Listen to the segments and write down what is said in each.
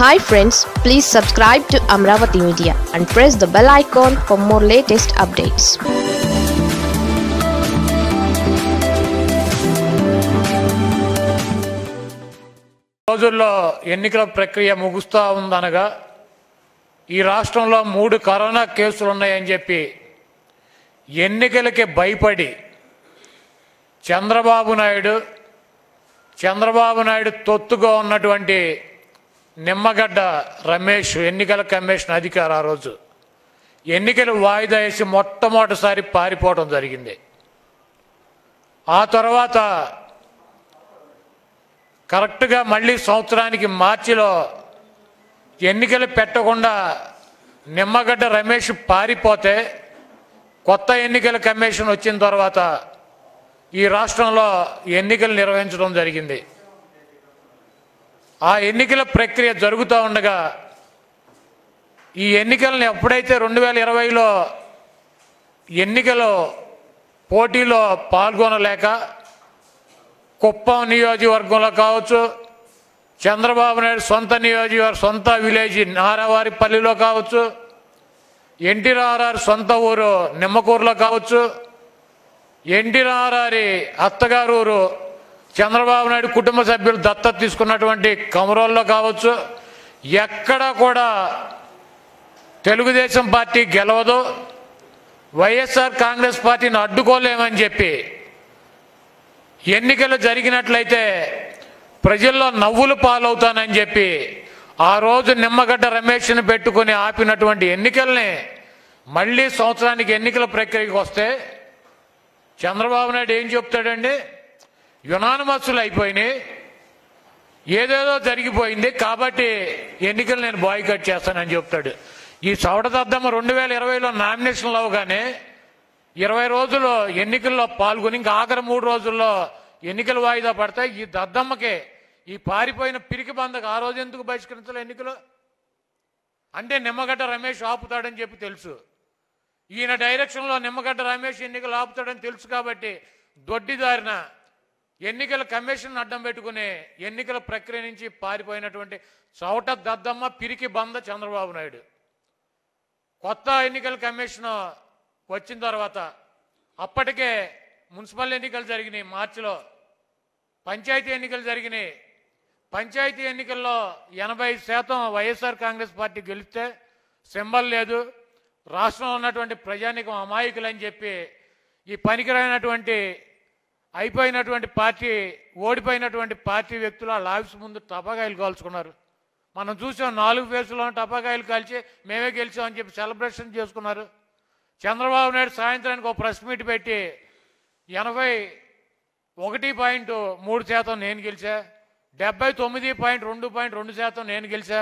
hi friends please subscribe to Amaravati media and press the bell icon for more latest updates రోజుల్లో ఎన్నికల ప్రక్రియ ముగుస్తూ ఉందనగా ఈ రాష్ట్రంలో మూడు కరోనా కేసులు ఉన్నాయని చెప్పి ఎన్నికలకి భయపడి చంద్రబాబు నాయుడు చంద్రబాబు నాయుడు తొత్తుగా ఉన్నటువంటి నిమ్మగడ్డ రమేష్ ఎన్నికల కమిషన్ అధికారు ఆ రోజు ఎన్నికలు వాయిదా వేసి మొట్టమొదటిసారి పారిపోవడం జరిగింది ఆ తర్వాత కరెక్ట్గా మళ్ళీ సంవత్సరానికి మార్చిలో ఎన్నికలు పెట్టకుండా నిమ్మగడ్డ రమేష్ పారిపోతే కొత్త ఎన్నికల కమిషన్ వచ్చిన తర్వాత ఈ రాష్ట్రంలో ఎన్నికలు నిర్వహించడం జరిగింది ఆ ఎన్నికల ప్రక్రియ జరుగుతూ ఉండగా ఈ ఎన్నికలను ఎప్పుడైతే రెండు వేల ఇరవైలో ఎన్నికలు పోటీలో పాల్గొనలేక కుప్పం నియోజకవర్గంలో కావచ్చు చంద్రబాబు నాయుడు సొంత నియోజకవర్గ సొంత విలేజ్ పల్లిలో కావచ్చు ఎన్టీ రారారి సొంత ఊరు నిమ్మకూరులో కావచ్చు ఎన్టీ రారారి అత్తగారు ఊరు చంద్రబాబు నాయుడు కుటుంబ సభ్యులు దత్తత తీసుకున్నటువంటి కమరోల్లో కావచ్చు ఎక్కడా కూడా తెలుగుదేశం పార్టీ గెలవదు వైఎస్ఆర్ కాంగ్రెస్ పార్టీని అడ్డుకోలేమని చెప్పి ఎన్నికలు జరిగినట్లయితే ప్రజల్లో నవ్వులు పాలవుతానని చెప్పి ఆ రోజు నిమ్మగడ్డ రమేష్ని పెట్టుకుని ఆపినటువంటి ఎన్నికల్ని మళ్ళీ సంవత్సరానికి ఎన్నికల ప్రక్రియకి వస్తే చంద్రబాబు నాయుడు ఏం చెప్తాడండి యునానుమస్సులు అయిపోయినాయి ఏదేదో జరిగిపోయింది కాబట్టి ఎన్నికలు నేను బాయ్కట్ చేస్తానని చెప్తాడు ఈ దద్దమ్మ రెండు వేల ఇరవైలో నామినేషన్లు అవగానే ఇరవై రోజులు ఎన్నికల్లో పాల్గొని ఇంకా ఆఖరి మూడు రోజుల్లో ఎన్నికలు వాయిదా పడతాయి ఈ దద్దమ్మకే ఈ పారిపోయిన పిరికి బందకు ఆ రోజు ఎందుకు బహిష్కరించలే ఎన్నికలు అంటే నిమ్మగడ్డ రమేష్ ఆపుతాడని చెప్పి తెలుసు ఈయన డైరెక్షన్లో నిమ్మగడ్డ రమేష్ ఎన్నికలు ఆపుతాడని తెలుసు కాబట్టి దొడ్డిదారిన ఎన్నికల కమిషన్ అడ్డం పెట్టుకునే ఎన్నికల ప్రక్రియ నుంచి పారిపోయినటువంటి చౌట దద్దమ్మ పిరికి బంద చంద్రబాబు నాయుడు కొత్త ఎన్నికల కమిషన్ వచ్చిన తర్వాత అప్పటికే మున్సిపల్ ఎన్నికలు జరిగినాయి మార్చిలో పంచాయతీ ఎన్నికలు జరిగినాయి పంచాయతీ ఎన్నికల్లో ఎనభై శాతం వైఎస్ఆర్ కాంగ్రెస్ పార్టీ గెలిస్తే సింబల్ లేదు రాష్ట్రంలో ఉన్నటువంటి ప్రజానికం అని చెప్పి ఈ పనికిరైనటువంటి అయిపోయినటువంటి పార్టీ ఓడిపోయినటువంటి పార్టీ వ్యక్తులు వాళ్ళ ఆఫీస్ ముందు టపాకాయలు కాల్చుకున్నారు మనం చూసాం నాలుగు ఫేజ్లో టపాకాయలు కాల్చి మేమే గెలిచామని చెప్పి సెలబ్రేషన్ చేసుకున్నారు చంద్రబాబు నాయుడు సాయంత్రానికి ఒక ప్రెస్ మీట్ పెట్టి ఎనభై ఒకటి పాయింట్ మూడు శాతం నేను గెలిచా డెబ్బై తొమ్మిది పాయింట్ రెండు పాయింట్ రెండు శాతం నేను గెలిచా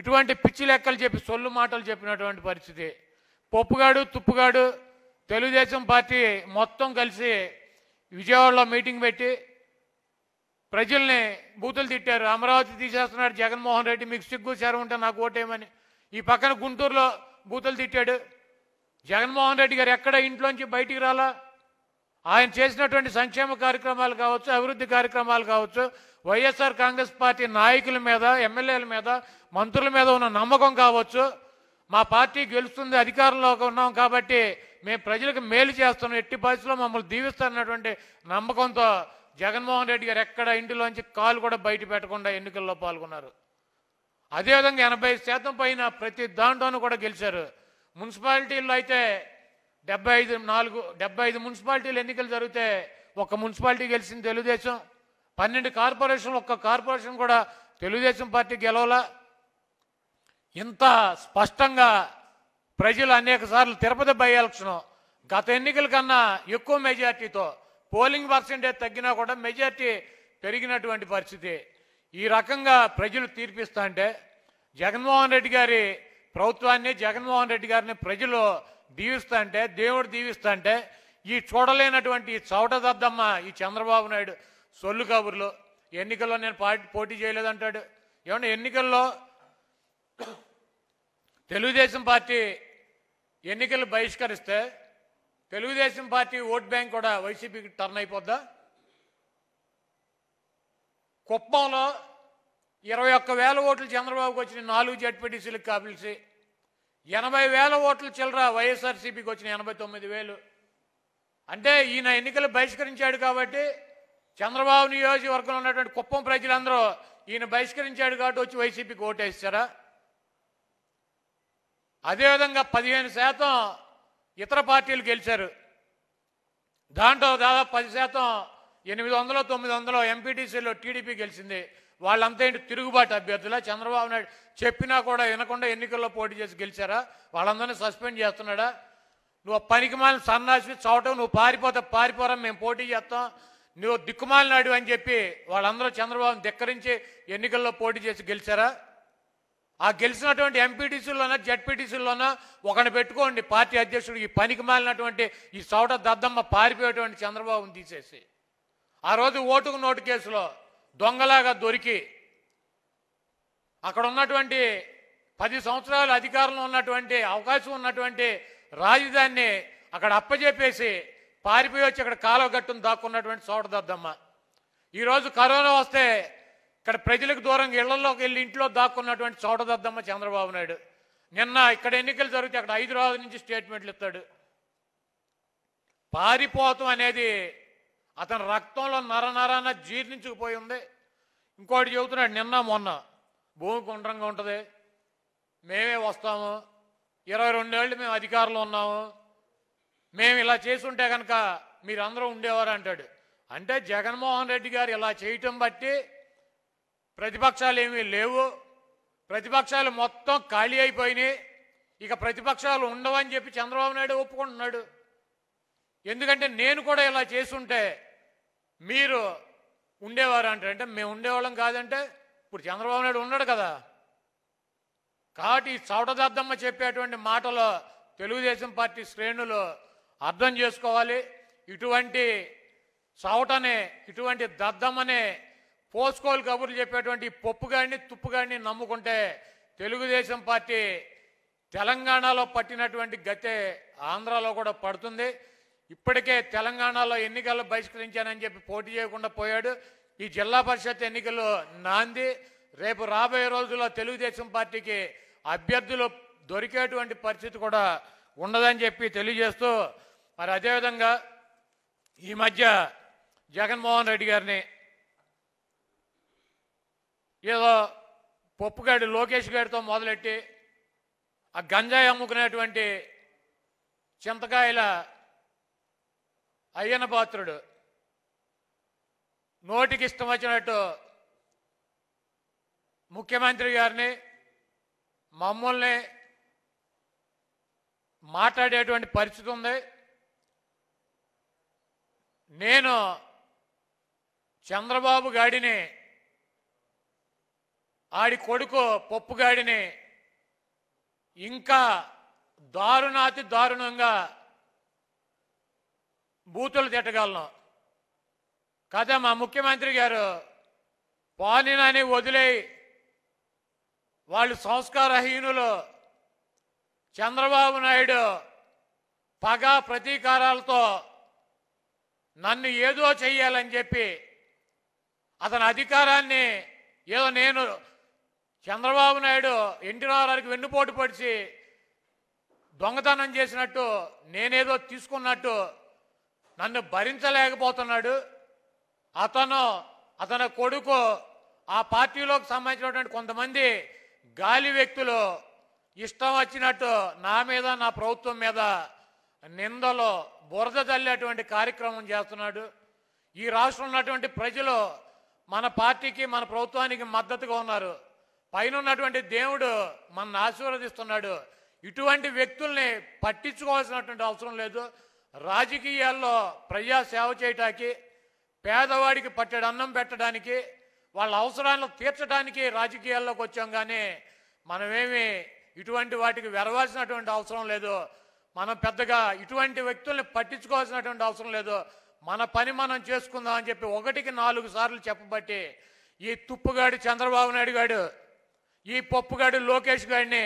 ఇటువంటి పిచ్చి లెక్కలు చెప్పి సొల్లు మాటలు చెప్పినటువంటి పరిస్థితి పప్పుగాడు తుప్పుగాడు తెలుగుదేశం పార్టీ మొత్తం కలిసి విజయవాడలో మీటింగ్ పెట్టి ప్రజల్ని బూతులు తిట్టారు అమరావతి తీసేస్తున్నాడు జగన్మోహన్ రెడ్డి మీకు సిగ్గు ఉంటే నాకు ఓటేమని ఈ పక్కన గుంటూరులో బూతులు తిట్టాడు జగన్మోహన్ రెడ్డి గారు ఎక్కడ ఇంట్లోంచి బయటికి రాలా ఆయన చేసినటువంటి సంక్షేమ కార్యక్రమాలు కావచ్చు అభివృద్ధి కార్యక్రమాలు కావచ్చు వైఎస్ఆర్ కాంగ్రెస్ పార్టీ నాయకుల మీద ఎమ్మెల్యేల మీద మంత్రుల మీద ఉన్న నమ్మకం కావచ్చు మా పార్టీ గెలుస్తుంది అధికారంలో ఉన్నాం కాబట్టి మేము ప్రజలకు మేలు చేస్తున్నాం ఎట్టి పరిస్థితుల్లో మమ్మల్ని దీవిస్తారన్నటువంటి నమ్మకంతో జగన్మోహన్ రెడ్డి గారు ఎక్కడ ఇంటిలోంచి కాలు కూడా బయట పెట్టకుండా ఎన్నికల్లో పాల్గొన్నారు అదేవిధంగా ఎనభై శాతం పైన ప్రతి దాంట్లోనూ కూడా గెలిచారు మున్సిపాలిటీల్లో అయితే డెబ్బై ఐదు నాలుగు డెబ్బై ఐదు మున్సిపాలిటీలు ఎన్నికలు జరిగితే ఒక మున్సిపాలిటీ గెలిచింది తెలుగుదేశం పన్నెండు కార్పొరేషన్ ఒక్క కార్పొరేషన్ కూడా తెలుగుదేశం పార్టీ గెలవలా ఇంత స్పష్టంగా ప్రజలు అనేక సార్లు తిరుపతి బై ఎలక్షన్ గత ఎన్నికల కన్నా ఎక్కువ మెజార్టీతో పోలింగ్ పర్సంటేజ్ తగ్గినా కూడా మెజార్టీ పెరిగినటువంటి పరిస్థితి ఈ రకంగా ప్రజలు తీర్పిస్తా అంటే జగన్మోహన్ రెడ్డి గారి ప్రభుత్వాన్ని జగన్మోహన్ రెడ్డి గారిని ప్రజలు దీవిస్తా అంటే దేవుడు దీవిస్తా అంటే ఈ చూడలేనటువంటి ఈ చౌట దద్దమ్మ ఈ చంద్రబాబు నాయుడు సొల్లు కబుర్లు ఎన్నికల్లో నేను పార్టీ పోటీ చేయలేదంటాడు ఏమన్నా ఎన్నికల్లో తెలుగుదేశం పార్టీ ఎన్నికలు బహిష్కరిస్తే తెలుగుదేశం పార్టీ ఓట్ బ్యాంక్ కూడా వైసీపీకి టర్న్ అయిపోద్దా కుప్పంలో ఇరవై ఒక్క వేల ఓట్లు చంద్రబాబుకి వచ్చిన నాలుగు జడ్పీటీసీలకు కాపిల్సి ఎనభై వేల ఓట్లు చిల్లర వైఎస్ఆర్సీపీకి వచ్చిన ఎనభై తొమ్మిది వేలు అంటే ఈయన ఎన్నికలు బహిష్కరించాడు కాబట్టి చంద్రబాబు నియోజకవర్గంలో ఉన్నటువంటి కుప్పం ప్రజలందరూ ఈయన బహిష్కరించాడు కాబట్టి వచ్చి వైసీపీకి ఓటేస్తారా అదేవిధంగా పదిహేను శాతం ఇతర పార్టీలు గెలిచారు దాంట్లో దాదాపు పది శాతం ఎనిమిది వందలు తొమ్మిది వందలు ఎంపీటీసీలో టీడీపీ గెలిచింది వాళ్ళంతా ఏంటి తిరుగుబాటు అభ్యర్థుల చంద్రబాబు నాయుడు చెప్పినా కూడా వినకుండా ఎన్నికల్లో పోటీ చేసి గెలిచారా వాళ్ళందరినీ సస్పెండ్ చేస్తున్నాడా నువ్వు పనికి మాలిన సన్నాసి చవటం నువ్వు పారిపోతే పారిపోరా మేము పోటీ చేస్తాం నువ్వు దిక్కుమాలినాడు అని చెప్పి వాళ్ళందరూ చంద్రబాబుని ధిక్కరించి ఎన్నికల్లో పోటీ చేసి గెలిచారా ఆ గెలిచినటువంటి ఎంపీటీసీలోనో జడ్పీటీసీలోనో ఒకని పెట్టుకోండి పార్టీ అధ్యక్షుడు ఈ పనికి మాలినటువంటి ఈ చౌట దద్దమ్మ పారిపోయేటువంటి చంద్రబాబుని తీసేసి ఆ రోజు ఓటుకు నోటు కేసులో దొంగలాగా దొరికి అక్కడ ఉన్నటువంటి పది సంవత్సరాలు అధికారంలో ఉన్నటువంటి అవకాశం ఉన్నటువంటి రాజధానిని అక్కడ అప్పజెప్పేసి పారిపోయి వచ్చి అక్కడ కాలువ గట్టును దాక్కున్నటువంటి చోట దద్దమ్మ ఈరోజు కరోనా వస్తే ఇక్కడ ప్రజలకు దూరంగా ఇళ్లలోకి వెళ్ళి ఇంట్లో దాక్కున్నటువంటి చోటదద్దమ్మ చంద్రబాబు నాయుడు నిన్న ఇక్కడ ఎన్నికలు జరిగితే అక్కడ హైదరాబాద్ నుంచి స్టేట్మెంట్లు ఇస్తాడు పారిపోతం అనేది అతని రక్తంలో నరాన జీర్ణించుకుపోయి ఉంది ఇంకోటి చెబుతున్నాడు నిన్న మొన్న భూమి గుండ్రంగా ఉంటుంది మేమే వస్తాము ఇరవై రెండేళ్ళు మేము అధికారంలో ఉన్నాము మేము ఇలా చేసుంటే కనుక మీరందరూ ఉండేవారు అంటాడు అంటే జగన్మోహన్ రెడ్డి గారు ఇలా చేయటం బట్టి ప్రతిపక్షాలు ఏమీ లేవు ప్రతిపక్షాలు మొత్తం ఖాళీ అయిపోయినాయి ఇక ప్రతిపక్షాలు ఉండవని చెప్పి చంద్రబాబు నాయుడు ఒప్పుకుంటున్నాడు ఎందుకంటే నేను కూడా ఇలా చేసుంటే మీరు ఉండేవారు అంటే మేము ఉండేవాళ్ళం కాదంటే ఇప్పుడు చంద్రబాబు నాయుడు ఉన్నాడు కదా కాబట్టి ఈ చౌటదార్థమ్మ చెప్పేటువంటి మాటలో తెలుగుదేశం పార్టీ శ్రేణులు అర్థం చేసుకోవాలి ఇటువంటి చౌటనే ఇటువంటి దద్దమ్మనే పోస్కోలు కబుర్లు చెప్పేటువంటి పప్పు తుప్పు తుప్పుగాడిని నమ్ముకుంటే తెలుగుదేశం పార్టీ తెలంగాణలో పట్టినటువంటి గతే ఆంధ్రాలో కూడా పడుతుంది ఇప్పటికే తెలంగాణలో ఎన్నికలు బహిష్కరించానని చెప్పి పోటీ చేయకుండా పోయాడు ఈ జిల్లా పరిషత్ ఎన్నికలు నాంది రేపు రాబోయే రోజుల్లో తెలుగుదేశం పార్టీకి అభ్యర్థులు దొరికేటువంటి పరిస్థితి కూడా ఉండదని చెప్పి తెలియజేస్తూ మరి అదేవిధంగా ఈ మధ్య జగన్మోహన్ రెడ్డి గారిని ఏదో పప్పుగాడి లోకేష్ గారితో మొదలెట్టి ఆ గంజాయి అమ్ముకునేటువంటి చింతకాయల అయ్యన పాత్రుడు నోటికి ఇష్టం వచ్చినట్టు ముఖ్యమంత్రి గారిని మమ్మల్ని మాట్లాడేటువంటి పరిస్థితి ఉంది నేను చంద్రబాబు గాడిని ఆడి కొడుకు పప్పుగాడిని ఇంకా దారుణాతి దారుణంగా బూతులు తిట్టగలను కదా మా ముఖ్యమంత్రి గారు పానినాని వదిలే వాళ్ళు సంస్కారహీనులు చంద్రబాబు నాయుడు పగ ప్రతీకారాలతో నన్ను ఏదో చెయ్యాలని చెప్పి అతని అధికారాన్ని ఏదో నేను చంద్రబాబు నాయుడు ఎన్టీ రామారావుకి వెన్నుపోటు పడిచి దొంగతనం చేసినట్టు నేనేదో తీసుకున్నట్టు నన్ను భరించలేకపోతున్నాడు అతను అతని కొడుకు ఆ పార్టీలోకి సంబంధించినటువంటి కొంతమంది గాలి వ్యక్తులు ఇష్టం వచ్చినట్టు నా మీద నా ప్రభుత్వం మీద నిందలో బురద చల్లేటువంటి కార్యక్రమం చేస్తున్నాడు ఈ రాష్ట్రంలో ఉన్నటువంటి ప్రజలు మన పార్టీకి మన ప్రభుత్వానికి మద్దతుగా ఉన్నారు పైన ఉన్నటువంటి దేవుడు మనల్ని ఆశీర్వదిస్తున్నాడు ఇటువంటి వ్యక్తుల్ని పట్టించుకోవాల్సినటువంటి అవసరం లేదు రాజకీయాల్లో ప్రజా సేవ చేయటానికి పేదవాడికి పట్టెడు అన్నం పెట్టడానికి వాళ్ళ అవసరాలను తీర్చడానికి రాజకీయాల్లోకి వచ్చాం కానీ మనమేమి ఇటువంటి వాటికి వెరవాల్సినటువంటి అవసరం లేదు మనం పెద్దగా ఇటువంటి వ్యక్తుల్ని పట్టించుకోవాల్సినటువంటి అవసరం లేదు మన పని మనం చేసుకుందాం అని చెప్పి ఒకటికి నాలుగు సార్లు చెప్పబట్టి ఈ తుప్పుగాడు చంద్రబాబు నాయుడు గాడు ఈ పప్పుగడు లోకేష్ గారిని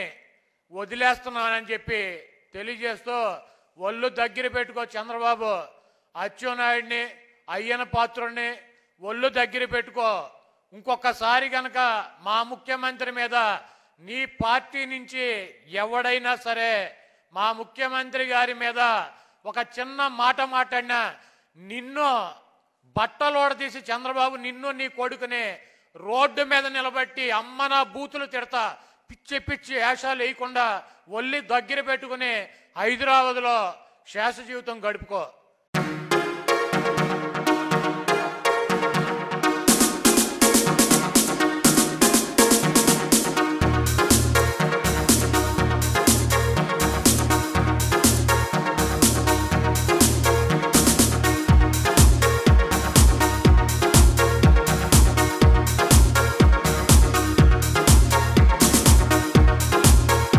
వదిలేస్తున్నానని చెప్పి తెలియజేస్తూ ఒళ్ళు దగ్గర పెట్టుకో చంద్రబాబు అచ్చునాయుడిని అయ్యన పాత్రుడిని ఒళ్ళు దగ్గర పెట్టుకో ఇంకొకసారి కనుక మా ముఖ్యమంత్రి మీద నీ పార్టీ నుంచి ఎవడైనా సరే మా ముఖ్యమంత్రి గారి మీద ఒక చిన్న మాట మాట్లాడినా నిన్ను బట్టలోడ తీసి చంద్రబాబు నిన్ను నీ కొడుకుని రోడ్డు మీద నిలబెట్టి అమ్మన బూతులు తిడతా పిచ్చి పిచ్చి వేషాలు వేయకుండా ఒళ్ళి దగ్గర పెట్టుకుని హైదరాబాద్లో శేష జీవితం గడుపుకో